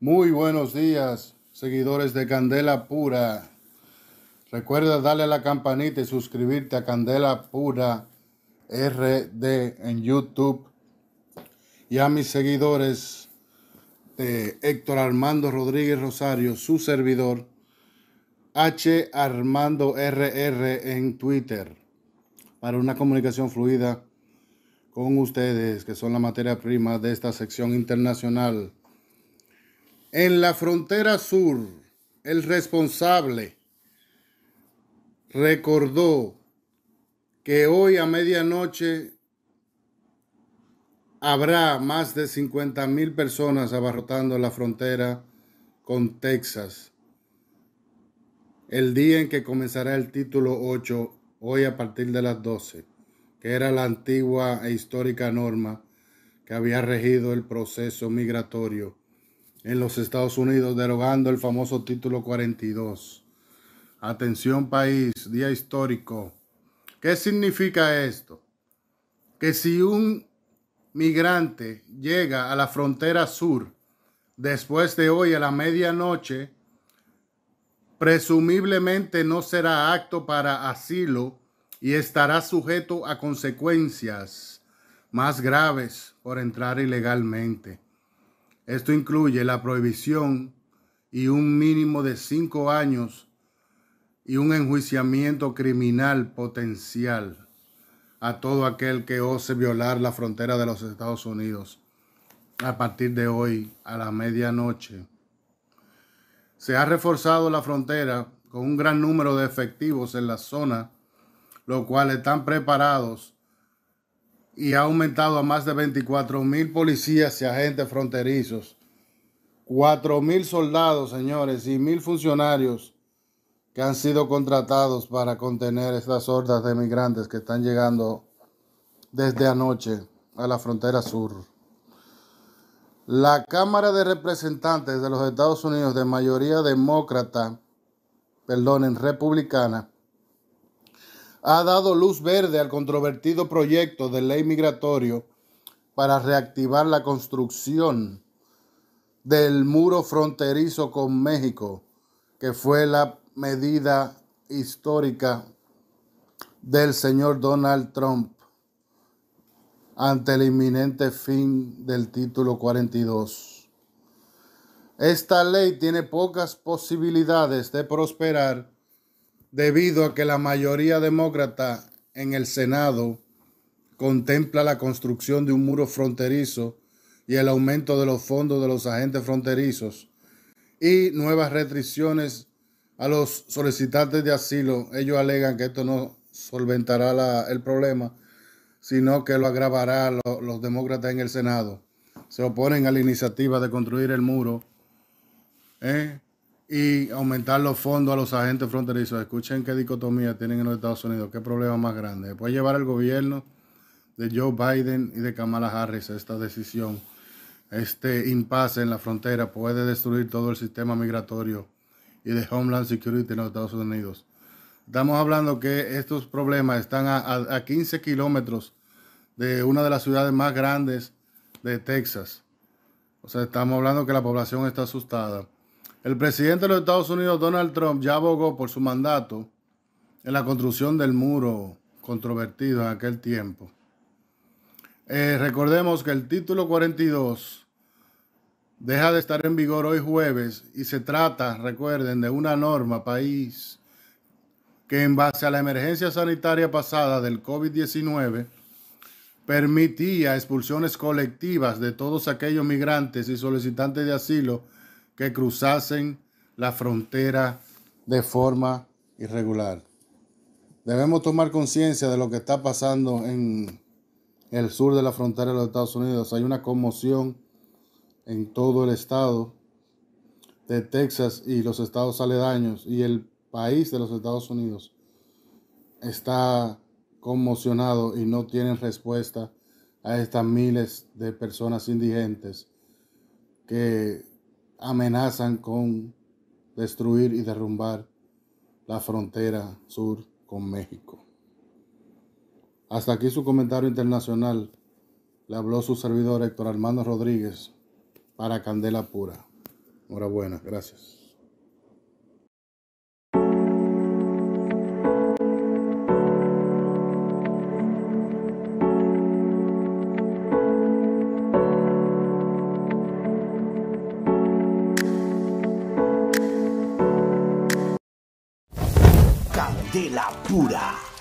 Muy buenos días, seguidores de Candela Pura. Recuerda darle a la campanita y suscribirte a Candela Pura RD en YouTube. Y a mis seguidores Héctor Armando Rodríguez Rosario, su servidor, H. Armando RR en Twitter, para una comunicación fluida con ustedes, que son la materia prima de esta sección internacional. En la frontera sur, el responsable recordó que hoy a medianoche habrá más de 50 mil personas abarrotando la frontera con Texas. El día en que comenzará el título 8, hoy a partir de las 12, que era la antigua e histórica norma que había regido el proceso migratorio en los Estados Unidos, derogando el famoso título 42. Atención país, día histórico. ¿Qué significa esto? Que si un migrante llega a la frontera sur después de hoy a la medianoche, presumiblemente no será acto para asilo y estará sujeto a consecuencias más graves por entrar ilegalmente. Esto incluye la prohibición y un mínimo de cinco años y un enjuiciamiento criminal potencial a todo aquel que ose violar la frontera de los Estados Unidos a partir de hoy a la medianoche. Se ha reforzado la frontera con un gran número de efectivos en la zona, los cuales están preparados y ha aumentado a más de 24 mil policías y agentes fronterizos, 4 mil soldados, señores, y mil funcionarios que han sido contratados para contener estas hordas de migrantes que están llegando desde anoche a la frontera sur. La Cámara de Representantes de los Estados Unidos, de mayoría demócrata, perdonen, republicana, ha dado luz verde al controvertido proyecto de ley migratorio para reactivar la construcción del muro fronterizo con México, que fue la medida histórica del señor Donald Trump ante el inminente fin del título 42. Esta ley tiene pocas posibilidades de prosperar debido a que la mayoría demócrata en el Senado contempla la construcción de un muro fronterizo y el aumento de los fondos de los agentes fronterizos y nuevas restricciones a los solicitantes de asilo, ellos alegan que esto no solventará el problema, sino que lo agravará los demócratas en el Senado. Se oponen a la iniciativa de construir el muro ¿eh? y aumentar los fondos a los agentes fronterizos. Escuchen qué dicotomía tienen en los Estados Unidos, qué problema más grande. Puede llevar el gobierno de Joe Biden y de Kamala Harris esta decisión, este impasse en la frontera puede destruir todo el sistema migratorio y de Homeland Security en los Estados Unidos. Estamos hablando que estos problemas están a, 15 kilómetros de una de las ciudades más grandes de Texas. O sea, estamos hablando que la población está asustada. El presidente de los Estados Unidos, Donald Trump, ya abogó por su mandato en la construcción del muro controvertido en aquel tiempo. Eh, recordemos que el título 42 deja de estar en vigor hoy jueves y se trata, recuerden, de una norma país que en base a la emergencia sanitaria pasada del COVID-19 permitía expulsiones colectivas de todos aquellos migrantes y solicitantes de asilo que cruzasen la frontera de forma irregular. Debemos tomar conciencia de lo que está pasando en el sur de la frontera de los Estados Unidos. Hay una conmoción en todo el estado de Texas y los estados aledaños y el país de los Estados Unidos está conmocionado y no tienen respuesta a estas miles de personas indigentes que amenazan con destruir y derrumbar la frontera sur con México. Hasta aquí su comentario internacional. Le habló su servidor Héctor Armando Rodríguez para candela pura. buena, gracias. Candela pura.